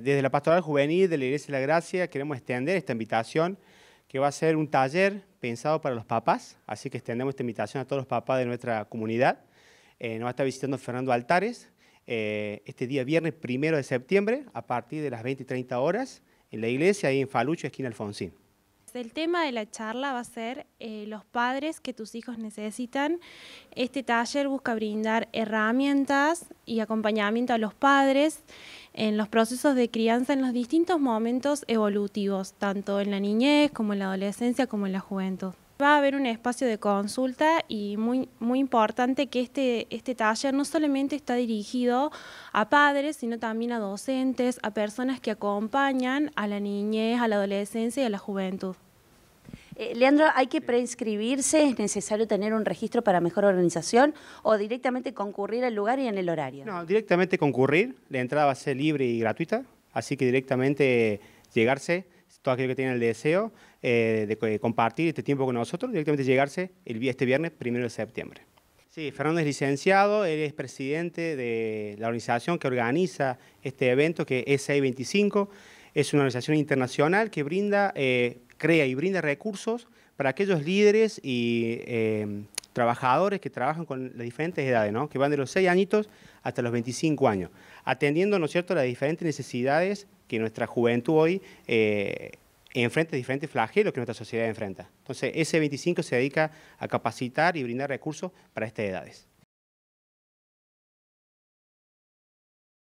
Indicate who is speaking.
Speaker 1: Desde la Pastoral Juvenil de la Iglesia de la Gracia queremos extender esta invitación que va a ser un taller pensado para los papás, así que extendemos esta invitación a todos los papás de nuestra comunidad. Eh, nos va a estar visitando Fernando Altares eh, este día viernes primero de septiembre a partir de las 20 y 30 horas en la iglesia ahí en Falucho, esquina Alfonsín
Speaker 2: el tema de la charla va a ser eh, los padres que tus hijos necesitan. Este taller busca brindar herramientas y acompañamiento a los padres en los procesos de crianza en los distintos momentos evolutivos, tanto en la niñez como en la adolescencia como en la juventud. Va a haber un espacio de consulta y muy, muy importante que este, este taller no solamente está dirigido a padres, sino también a docentes, a personas que acompañan a la niñez, a la adolescencia y a la juventud.
Speaker 3: Eh, Leandro, ¿hay que preinscribirse? ¿Es necesario tener un registro para mejor organización o directamente concurrir al lugar y en el horario? No,
Speaker 1: directamente concurrir. La entrada va a ser libre y gratuita, así que directamente llegarse todo aquellos que tiene el deseo eh, de compartir este tiempo con nosotros, directamente llegarse este viernes, primero de septiembre. Sí, Fernando es licenciado, él es presidente de la organización que organiza este evento, que es 625. Es una organización internacional que brinda, eh, crea y brinda recursos para aquellos líderes y em, trabajadores que trabajan con las diferentes edades, que van de los 6 añitos hasta los 25 años, atendiendo ¿no es cierto? las diferentes necesidades que nuestra juventud hoy eh, enfrenta diferentes flagelos que nuestra sociedad enfrenta. Entonces, ese 25 se dedica a capacitar y brindar recursos para estas edades.